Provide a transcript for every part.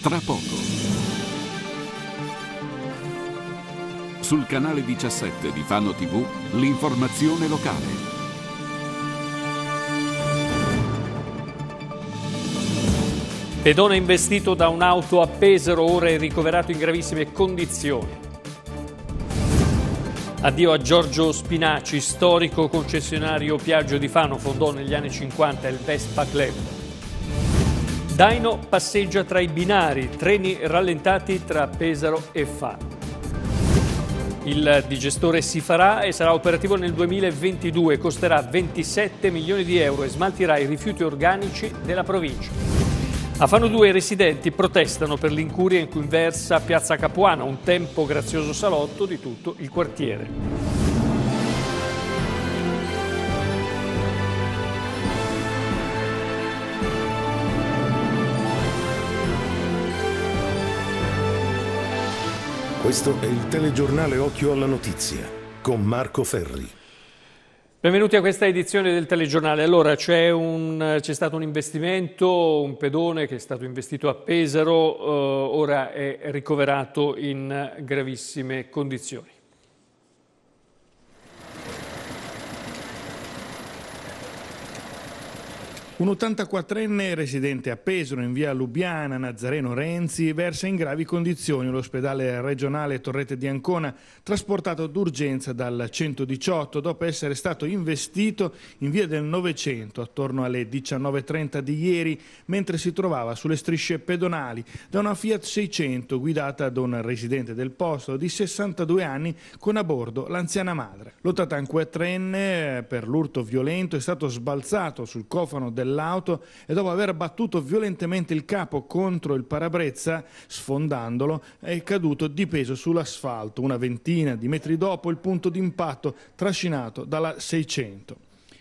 tra poco. Sul canale 17 di Fano TV, l'informazione locale. Pedone investito da un'auto a Pesaro, ora è ricoverato in gravissime condizioni. Addio a Giorgio Spinaci, storico concessionario Piaggio di Fano, fondò negli anni 50 il Vespa Club. Daino passeggia tra i binari, treni rallentati tra Pesaro e Fa. Il digestore si farà e sarà operativo nel 2022, costerà 27 milioni di euro e smaltirà i rifiuti organici della provincia. A Fano 2 i residenti protestano per l'incuria in cui versa Piazza Capuana, un tempo grazioso salotto di tutto il quartiere. Questo è il telegiornale Occhio alla Notizia con Marco Ferri. Benvenuti a questa edizione del telegiornale. Allora, c'è, un, c'è stato un investimento, un pedone che è stato investito a Pesaro, eh, ora è ricoverato in gravissime condizioni. Un 84enne residente a Pesaro in via Lubiana, Nazareno Renzi, versa in gravi condizioni all'ospedale regionale Torrete di Ancona, trasportato d'urgenza dal 118 dopo essere stato investito in via del Novecento attorno alle 19.30 di ieri mentre si trovava sulle strisce pedonali da una Fiat 600 guidata da un residente del posto di 62 anni con a bordo l'anziana madre. L'84enne per l'urto violento è stato sbalzato sul cofano della dell'auto e dopo aver battuto violentemente il capo contro il parabrezza, sfondandolo, è caduto di peso sull'asfalto una ventina di metri dopo il punto d'impatto trascinato dalla 600.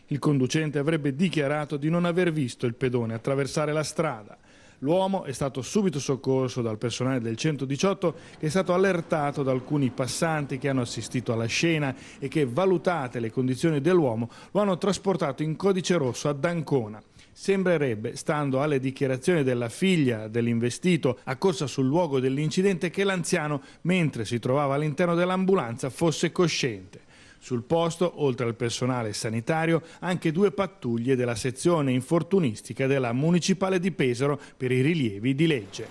Il conducente avrebbe dichiarato di non aver visto il pedone attraversare la strada. L'uomo è stato subito soccorso dal personale del 118 che è stato allertato da alcuni passanti che hanno assistito alla scena e che, valutate le condizioni dell'uomo, lo hanno trasportato in codice rosso ad Ancona. Sembrerebbe, stando alle dichiarazioni della figlia dell'investito accorsa sul luogo dell'incidente, che l'anziano, mentre si trovava all'interno dell'ambulanza, fosse cosciente. Sul posto, oltre al personale sanitario, anche due pattuglie della sezione infortunistica della Municipale di Pesaro per i rilievi di legge.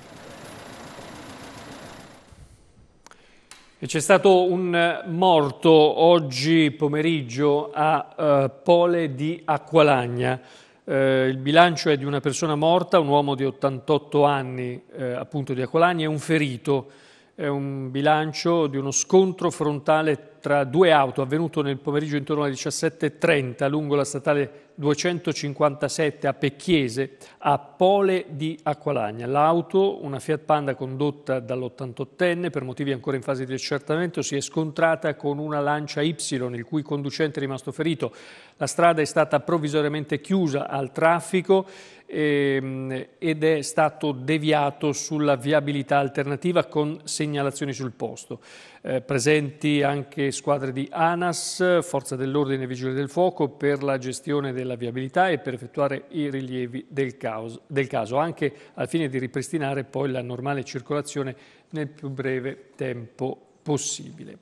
C'è stato un eh, morto oggi pomeriggio a uh, Pole di Acqualagna. Eh, il bilancio è di una persona morta, un uomo di 88 anni, eh, appunto di Acolani, e un ferito. È un bilancio di uno scontro frontale tra due auto avvenuto nel pomeriggio intorno alle 17.30 lungo la statale 257 a Pecchiese, a Pole di Acqualagna. L'auto, una Fiat Panda condotta dall'88enne, per motivi ancora in fase di accertamento, si è scontrata con una Lancia Y, il cui conducente è rimasto ferito. La strada è stata provvisoriamente chiusa al traffico ehm, ed è stato deviato sulla viabilità alternativa con segnalazioni sul posto eh, presenti anche squadre di ANAS, Forza dell'Ordine e Vigili del Fuoco per la gestione della viabilità e per effettuare i rilievi del, caos, del caso, anche al fine di ripristinare poi la normale circolazione nel più breve tempo possibile.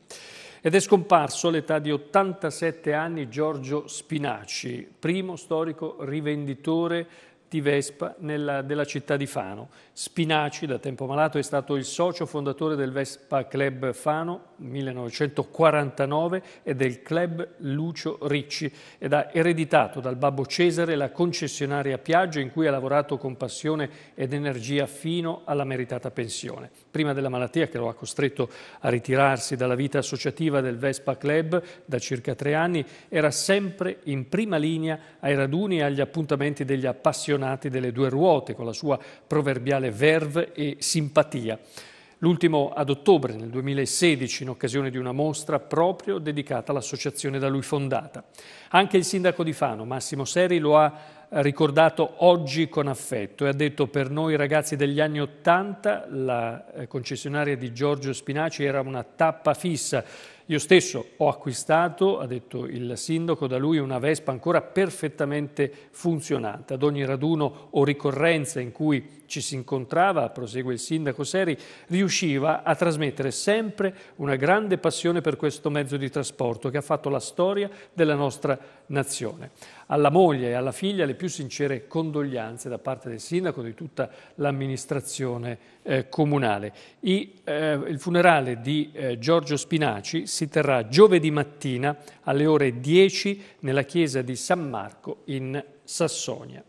Ed è scomparso all'età di 87 anni Giorgio Spinaci, primo storico rivenditore di Vespa nella, della città di Fano. Spinaci, da tempo malato, è stato il socio fondatore del Vespa Club Fano 1949 e del Club Lucio Ricci ed ha ereditato dal babbo Cesare la concessionaria Piaggio in cui ha lavorato con passione ed energia fino alla meritata pensione. Prima della malattia che lo ha costretto a ritirarsi dalla vita associativa del Vespa Club da circa tre anni, era sempre in prima linea ai raduni e agli appuntamenti degli appassionati appassionati delle due ruote, con la sua proverbiale verve e simpatia. L'ultimo ad ottobre nel 2016 in occasione di una mostra proprio dedicata all'associazione da lui fondata. Anche il sindaco di Fano, Massimo Seri, lo ha ricordato oggi con affetto e ha detto per noi ragazzi degli anni Ottanta la eh, concessionaria di Giorgio Spinaci era una tappa fissa io stesso ho acquistato, ha detto il sindaco, da lui una Vespa ancora perfettamente funzionante. Ad ogni raduno o ricorrenza in cui ci si incontrava, prosegue il sindaco Seri, riusciva a trasmettere sempre una grande passione per questo mezzo di trasporto che ha fatto la storia della nostra nazione alla moglie e alla figlia le più sincere condoglianze da parte del sindaco e di tutta l'amministrazione eh, comunale. I, eh, il funerale di eh, Giorgio Spinaci si terrà giovedì mattina alle ore 10 nella chiesa di San Marco in Sassonia.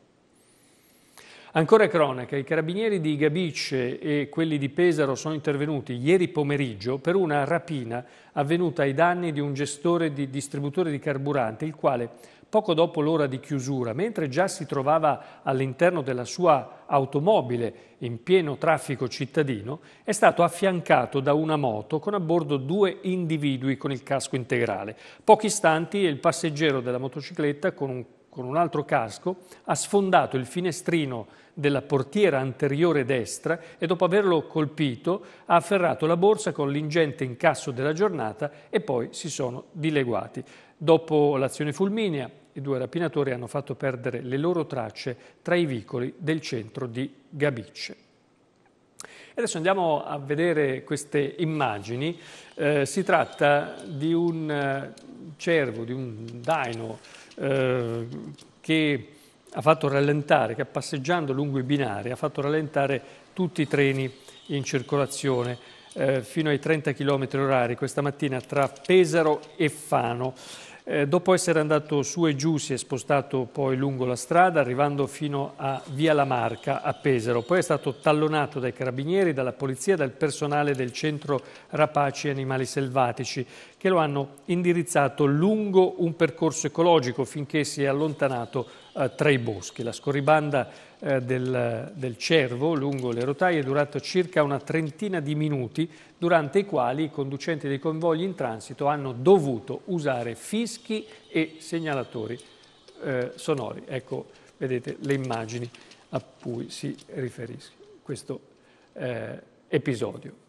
Ancora cronaca, i carabinieri di Gabice e quelli di Pesaro sono intervenuti ieri pomeriggio per una rapina avvenuta ai danni di un gestore di distributore di carburante, il quale Poco dopo l'ora di chiusura, mentre già si trovava all'interno della sua automobile in pieno traffico cittadino, è stato affiancato da una moto con a bordo due individui con il casco integrale. Pochi istanti il passeggero della motocicletta con un con un altro casco, ha sfondato il finestrino della portiera anteriore destra e dopo averlo colpito ha afferrato la borsa con l'ingente incasso della giornata e poi si sono dileguati. Dopo l'azione fulminea, i due rapinatori hanno fatto perdere le loro tracce tra i vicoli del centro di Gabicce. Adesso andiamo a vedere queste immagini. Eh, si tratta di un eh, cervo, di un daino eh, che ha fatto rallentare, che passeggiando lungo i binari ha fatto rallentare tutti i treni in circolazione eh, fino ai 30 km orari questa mattina tra Pesaro e Fano. Eh, dopo essere andato su e giù si è spostato poi lungo la strada arrivando fino a Via La Marca a Pesaro. Poi è stato tallonato dai carabinieri, dalla polizia e dal personale del centro Rapaci e Animali Selvatici che lo hanno indirizzato lungo un percorso ecologico finché si è allontanato eh, tra i boschi. La scorribanda eh, del, del cervo lungo le rotaie è durato circa una trentina di minuti, durante i quali i conducenti dei convogli in transito hanno dovuto usare fischi e segnalatori eh, sonori. Ecco, vedete le immagini a cui si riferisce questo eh, episodio.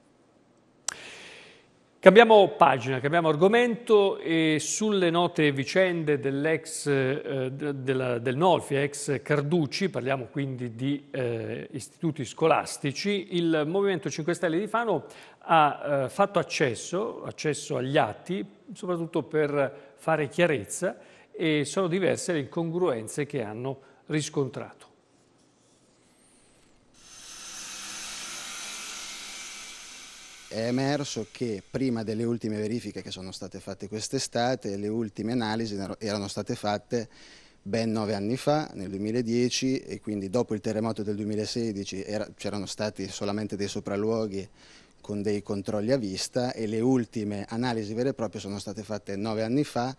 Cambiamo pagina, cambiamo argomento e sulle note vicende dell'ex, eh, della, del Nolfi, ex Carducci, parliamo quindi di eh, istituti scolastici, il Movimento 5 Stelle di Fano ha eh, fatto accesso, accesso agli atti, soprattutto per fare chiarezza e sono diverse le incongruenze che hanno riscontrato. è emerso che prima delle ultime verifiche che sono state fatte quest'estate, le ultime analisi erano state fatte ben nove anni fa, nel 2010, e quindi dopo il terremoto del 2016 c'erano stati solamente dei sopralluoghi con dei controlli a vista e le ultime analisi vere e proprie sono state fatte nove anni fa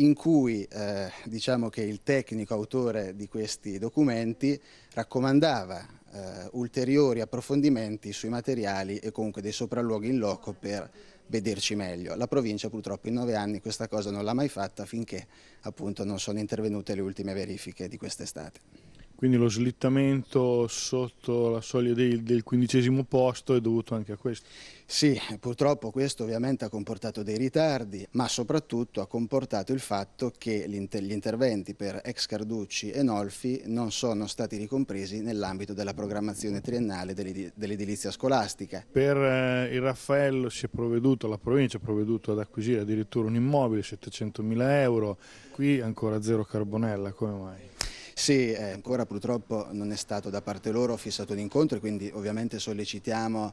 in cui eh, diciamo che il tecnico autore di questi documenti raccomandava eh, ulteriori approfondimenti sui materiali e comunque dei sopralluoghi in loco per vederci meglio. La provincia purtroppo in nove anni questa cosa non l'ha mai fatta finché appunto non sono intervenute le ultime verifiche di quest'estate quindi lo slittamento sotto la soglia del, del quindicesimo posto è dovuto anche a questo. Sì, purtroppo questo ovviamente ha comportato dei ritardi, ma soprattutto ha comportato il fatto che gli interventi per ex Carducci e Nolfi non sono stati ricompresi nell'ambito della programmazione triennale dell'edilizia scolastica. Per eh, il Raffaello si è provveduto, la provincia ha provveduto ad acquisire addirittura un immobile, 700.000 euro, qui ancora zero carbonella, come mai? Sì, eh, ancora purtroppo non è stato da parte loro fissato l'incontro e quindi ovviamente sollecitiamo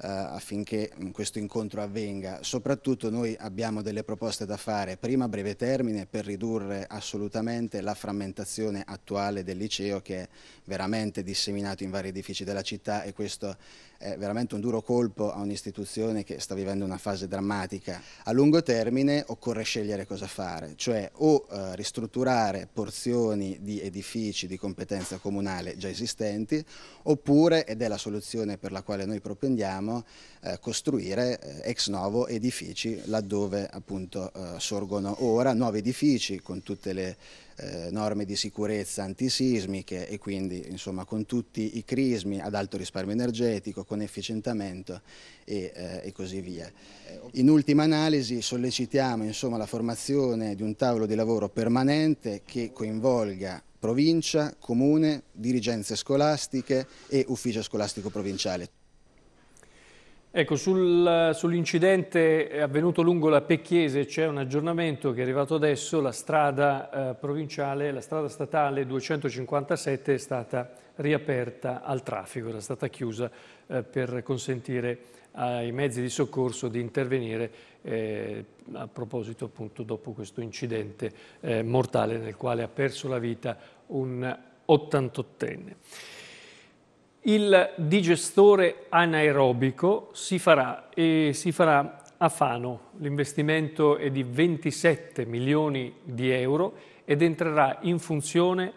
eh, affinché mm, questo incontro avvenga. Soprattutto noi abbiamo delle proposte da fare, prima a breve termine per ridurre assolutamente la frammentazione attuale del liceo che è veramente disseminato in vari edifici della città e questo è veramente un duro colpo a un'istituzione che sta vivendo una fase drammatica. A lungo termine occorre scegliere cosa fare, cioè o eh, ristrutturare porzioni di edifici di competenza comunale già esistenti oppure, ed è la soluzione per la quale noi propendiamo, possiamo eh, costruire eh, ex novo edifici laddove appunto eh, sorgono ora nuovi edifici con tutte le eh, norme di sicurezza antisismiche e quindi insomma con tutti i crismi ad alto risparmio energetico, con efficientamento e, eh, e così via. In ultima analisi sollecitiamo insomma la formazione di un tavolo di lavoro permanente che coinvolga provincia, comune, dirigenze scolastiche e ufficio scolastico provinciale. Ecco, sul, sull'incidente avvenuto lungo la Pecchiese c'è un aggiornamento che è arrivato adesso, la strada eh, provinciale, la strada statale 257 è stata riaperta al traffico, era stata chiusa eh, per consentire ai mezzi di soccorso di intervenire eh, a proposito appunto dopo questo incidente eh, mortale nel quale ha perso la vita un 88enne il digestore anaerobico si farà, e si farà a Fano. L'investimento è di 27 milioni di euro ed entrerà in funzione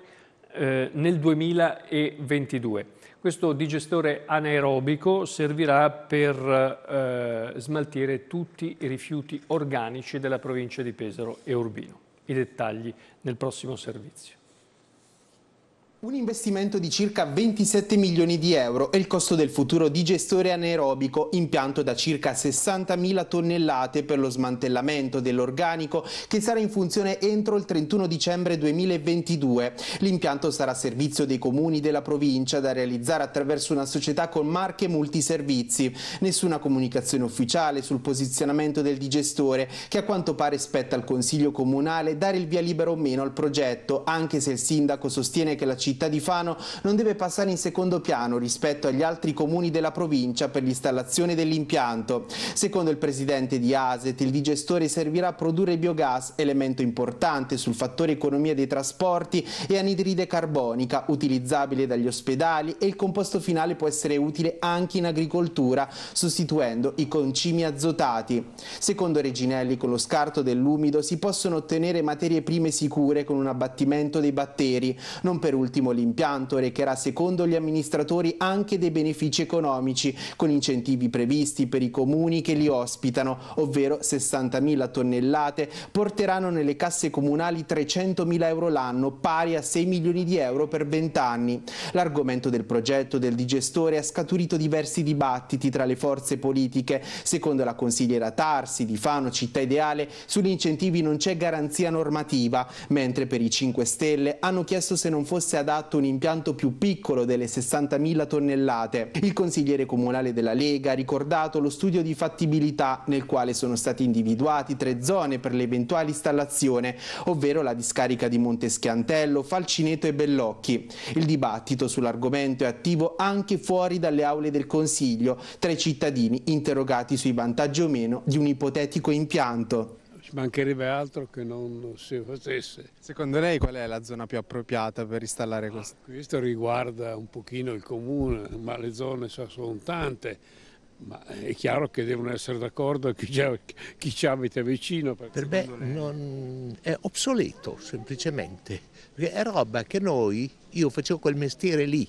eh, nel 2022. Questo digestore anaerobico servirà per eh, smaltire tutti i rifiuti organici della provincia di Pesaro e Urbino. I dettagli nel prossimo servizio. Un investimento di circa 27 milioni di euro è il costo del futuro digestore anaerobico, impianto da circa 60.000 tonnellate per lo smantellamento dell'organico che sarà in funzione entro il 31 dicembre 2022. L'impianto sarà a servizio dei comuni della provincia da realizzare attraverso una società con marche multiservizi. Nessuna comunicazione ufficiale sul posizionamento del digestore che a quanto pare spetta al Consiglio Comunale dare il via libera o meno al progetto, anche se il sindaco sostiene che la città città di Fano non deve passare in secondo piano rispetto agli altri comuni della provincia per l'installazione dell'impianto. Secondo il presidente di ASET, il digestore servirà a produrre biogas, elemento importante sul fattore economia dei trasporti e anidride carbonica, utilizzabile dagli ospedali e il composto finale può essere utile anche in agricoltura, sostituendo i concimi azotati. Secondo Reginelli, con lo scarto dell'umido si possono ottenere materie prime sicure con un abbattimento dei batteri. Non per ultimo ultimo l'impianto recherà secondo gli amministratori anche dei benefici economici con incentivi previsti per i comuni che li ospitano, ovvero 60.000 tonnellate porteranno nelle casse comunali 300.000 euro l'anno, pari a 6 milioni di euro per 20 anni. L'argomento del progetto del digestore ha scaturito diversi dibattiti tra le forze politiche. Secondo la consigliera Tarsi di Fano Città Ideale, sugli incentivi non c'è garanzia normativa, mentre per i 5 Stelle hanno chiesto se non fosse adatto adatto un impianto più piccolo delle 60.000 tonnellate. Il consigliere comunale della Lega ha ricordato lo studio di fattibilità nel quale sono stati individuati tre zone per l'eventuale installazione, ovvero la discarica di Monteschiantello, Falcineto e Bellocchi. Il dibattito sull'argomento è attivo anche fuori dalle aule del Consiglio, tra i cittadini interrogati sui vantaggi o meno di un ipotetico impianto. Ci mancherebbe altro che non si facesse. Secondo lei qual è la zona più appropriata per installare ah, questo? Ah, questo riguarda un pochino il comune, ma le zone sono tante. Ma è chiaro che devono essere d'accordo chi, ci abita vicino. Per me non, è obsoleto semplicemente, perché è roba che noi, io facevo quel mestiere lì,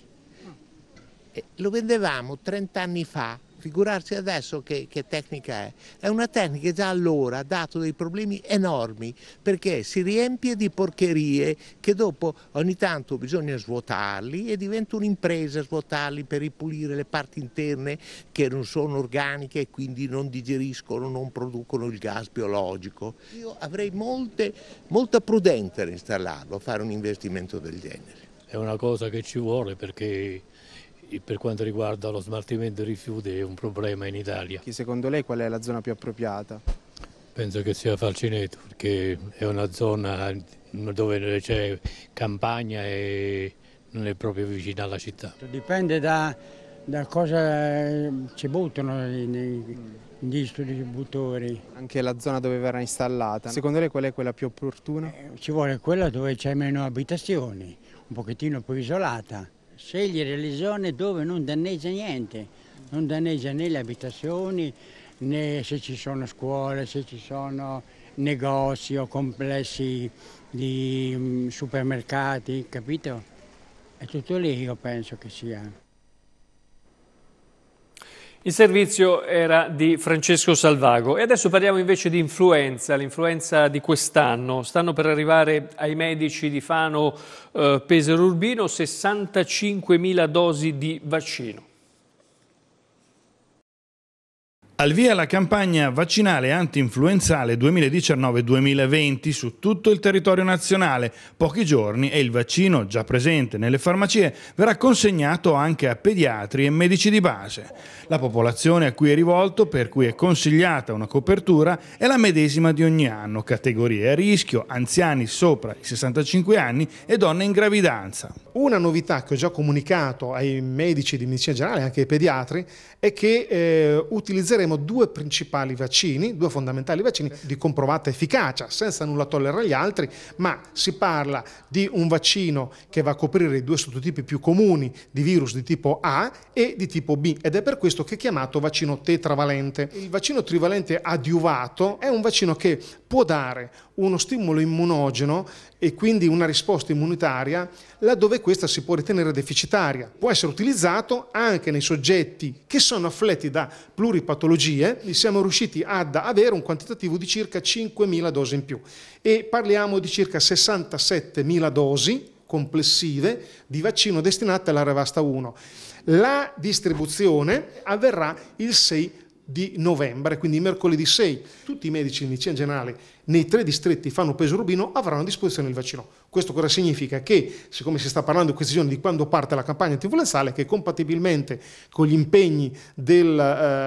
lo vendevamo 30 anni fa figurarsi adesso che, che, tecnica è. È una tecnica che già allora ha dato dei problemi enormi perché si riempie di porcherie che dopo ogni tanto bisogna svuotarli e diventa un'impresa svuotarli per ripulire le parti interne che non sono organiche e quindi non digeriscono, non producono il gas biologico. Io avrei molte, molta prudenza a installarlo, a fare un investimento del genere. È una cosa che ci vuole perché per quanto riguarda lo smaltimento dei rifiuti è un problema in Italia. Che secondo lei qual è la zona più appropriata? Penso che sia Falcineto, perché è una zona dove c'è campagna e non è proprio vicina alla città. Dipende da, da cosa eh, ci buttano gli distributori. Anche la zona dove verrà installata. Secondo lei qual è quella più opportuna? Eh, ci vuole quella dove c'è meno abitazioni, un pochettino più isolata scegliere le zone dove non danneggia niente, non danneggia né le abitazioni, né se ci sono scuole, se ci sono negozi o complessi di mm, supermercati, capito? È tutto lì io penso che sia. Il servizio era di Francesco Salvago e adesso parliamo invece di influenza, l'influenza di quest'anno. Stanno per arrivare ai medici di Fano eh, Pesaro Urbino 65.000 dosi di vaccino. Al via la campagna vaccinale anti-influenzale 2019-2020 su tutto il territorio nazionale. Pochi giorni e il vaccino, già presente nelle farmacie, verrà consegnato anche a pediatri e medici di base. La popolazione a cui è rivolto, per cui è consigliata una copertura, è la medesima di ogni anno, categorie a rischio, anziani sopra i 65 anni e donne in gravidanza. Una novità che ho già comunicato ai medici di medicina generale anche ai pediatri è che eh, utilizzeremo abbiamo due principali vaccini, due fondamentali vaccini di comprovata efficacia, senza nulla tollere agli altri, ma si parla di un vaccino che va a coprire i due sottotipi più comuni di virus di tipo A e di tipo B ed è per questo che è chiamato vaccino tetravalente. Il vaccino trivalente adiuvato è un vaccino che può dare uno stimolo immunogeno e quindi una risposta immunitaria laddove questa si può ritenere deficitaria. Può essere utilizzato anche nei soggetti che sono affletti da pluripatologie, siamo riusciti ad avere un quantitativo di circa 5.000 dosi in più e parliamo di circa 67.000 dosi complessive di vaccino destinate alla Revasta 1. La distribuzione avverrà il 6 di novembre, quindi mercoledì 6, tutti i medici del liceo generale nei tre distretti fanno peso rubino avranno a disposizione il vaccino. Questo cosa significa? Che siccome si sta parlando in questi giorni di quando parte la campagna antinfluenzale, che compatibilmente con gli impegni del, eh,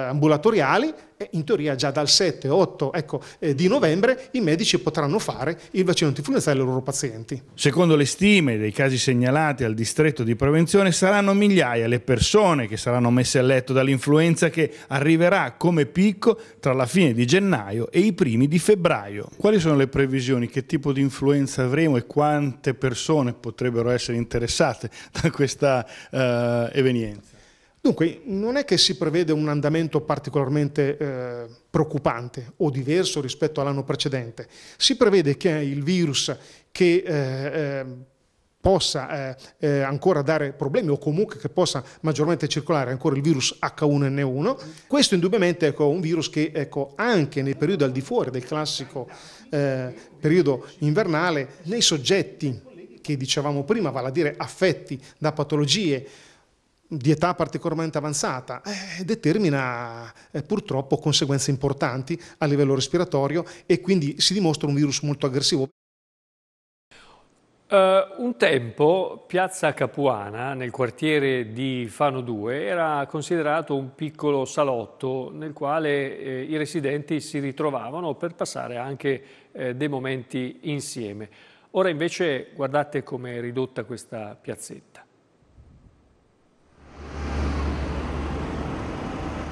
ambulatoriali in teoria già dal 7-8 ecco, eh, di novembre i medici potranno fare il vaccino antinfluenza ai loro pazienti. Secondo le stime dei casi segnalati al distretto di prevenzione saranno migliaia le persone che saranno messe a letto dall'influenza che arriverà come picco tra la fine di gennaio e i primi di febbraio. Quali sono le previsioni? Che tipo di influenza avremo e quante persone potrebbero essere interessate da questa eh, evenienza? Dunque, non è che si prevede un andamento particolarmente eh, preoccupante o diverso rispetto all'anno precedente. Si prevede che il virus che eh, eh, possa eh, eh, ancora dare problemi o comunque che possa maggiormente circolare ancora il virus H1N1, questo indubbiamente ecco, è ecco, un virus che ecco, anche nei periodi al di fuori del classico eh, periodo invernale, nei soggetti che dicevamo prima, vale a dire affetti da patologie di età particolarmente avanzata eh, determina eh, purtroppo conseguenze importanti a livello respiratorio e quindi si dimostra un virus molto aggressivo. Uh, un tempo Piazza Capuana, nel quartiere di Fano 2, era considerato un piccolo salotto nel quale eh, i residenti si ritrovavano per passare anche eh, dei momenti insieme. Ora invece guardate come è ridotta questa piazzetta.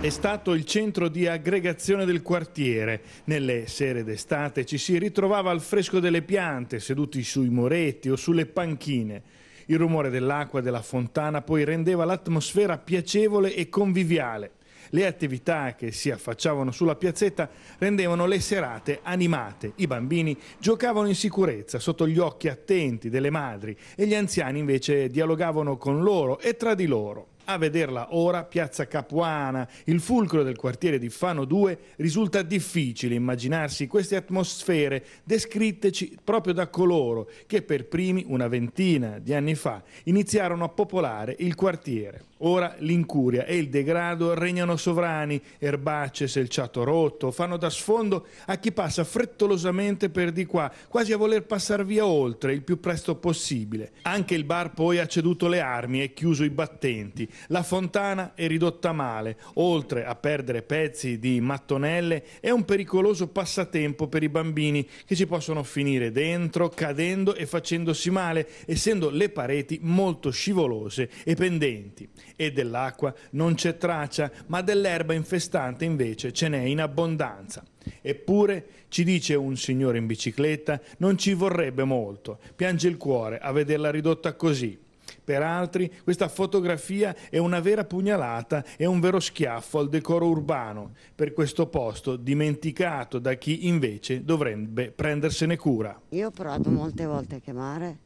È stato il centro di aggregazione del quartiere. Nelle sere d'estate ci si ritrovava al fresco delle piante, seduti sui moretti o sulle panchine. Il rumore dell'acqua della fontana poi rendeva l'atmosfera piacevole e conviviale. Le attività che si affacciavano sulla piazzetta rendevano le serate animate. I bambini giocavano in sicurezza sotto gli occhi attenti delle madri e gli anziani invece dialogavano con loro e tra di loro. A vederla ora, Piazza Capuana, il fulcro del quartiere di Fano 2, risulta difficile immaginarsi queste atmosfere descritteci proprio da coloro che per primi una ventina di anni fa iniziarono a popolare il quartiere. Ora l'incuria e il degrado regnano sovrani, erbacce, selciato rotto, fanno da sfondo a chi passa frettolosamente per di qua, quasi a voler passar via oltre il più presto possibile. Anche il bar poi ha ceduto le armi e chiuso i battenti. La fontana è ridotta male, oltre a perdere pezzi di mattonelle, è un pericoloso passatempo per i bambini che ci possono finire dentro, cadendo e facendosi male, essendo le pareti molto scivolose e pendenti e dell'acqua non c'è traccia, ma dell'erba infestante invece ce n'è in abbondanza. Eppure, ci dice un signore in bicicletta, non ci vorrebbe molto, piange il cuore a vederla ridotta così. Per altri questa fotografia è una vera pugnalata e un vero schiaffo al decoro urbano, per questo posto dimenticato da chi invece dovrebbe prendersene cura. Io ho provato molte volte a chiamare,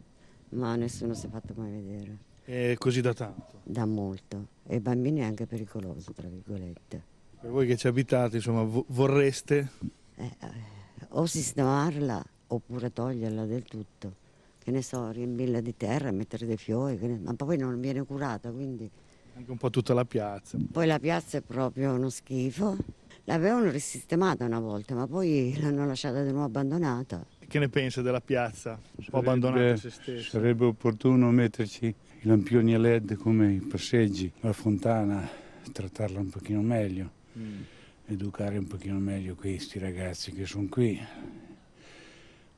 ma nessuno si è fatto mai vedere. Eh, così da tanto? Da molto. E i bambini è anche pericoloso, tra virgolette. Per voi che ci abitate, insomma, vo vorreste? Eh, eh, o sistemarla oppure toglierla del tutto. Che ne so, riempirla di terra, mettere dei fiori, ne... ma poi non viene curata, quindi... Anche un po' tutta la piazza. Poi la piazza è proprio uno schifo. L'avevano risistemata una volta, ma poi l'hanno lasciata di nuovo abbandonata. Che ne pensa della piazza? Un po' abbandonata a se stessa. Sarebbe opportuno metterci i lampioni a led come i passeggi, la fontana, trattarla un pochino meglio, mm. educare un pochino meglio questi ragazzi che sono qui,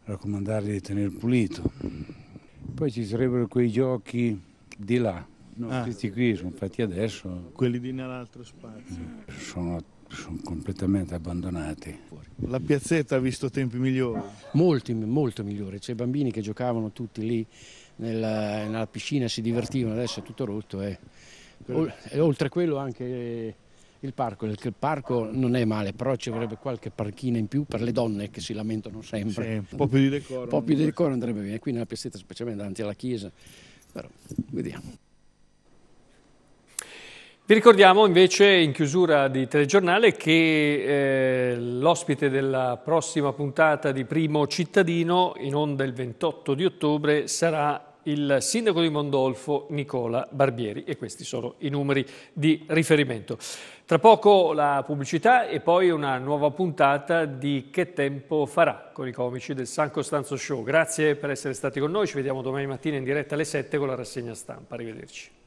raccomandarli di tenere pulito. Poi ci sarebbero quei giochi di là, no, ah, questi qui sono fatti adesso. Quelli di nell'altro spazio. Sono sono completamente abbandonati. La piazzetta ha visto tempi migliori? Molti, molto migliori. C'è bambini che giocavano tutti lì nella, nella piscina, si divertivano, adesso è tutto rotto. Eh. E oltre a quello anche il parco, perché il parco non è male, però ci vorrebbe qualche parchina in più per le donne che si lamentano sempre. Sì, un po' più di decoro. Un po' più di decoro andrebbe bene, qui nella piazzetta specialmente davanti alla chiesa, però vediamo. Vi ricordiamo invece in chiusura di telegiornale che eh, l'ospite della prossima puntata di Primo Cittadino in onda il 28 di ottobre sarà il sindaco di Mondolfo Nicola Barbieri e questi sono i numeri di riferimento. Tra poco la pubblicità e poi una nuova puntata di Che tempo farà con i comici del San Costanzo Show. Grazie per essere stati con noi, ci vediamo domani mattina in diretta alle 7 con la rassegna stampa. Arrivederci.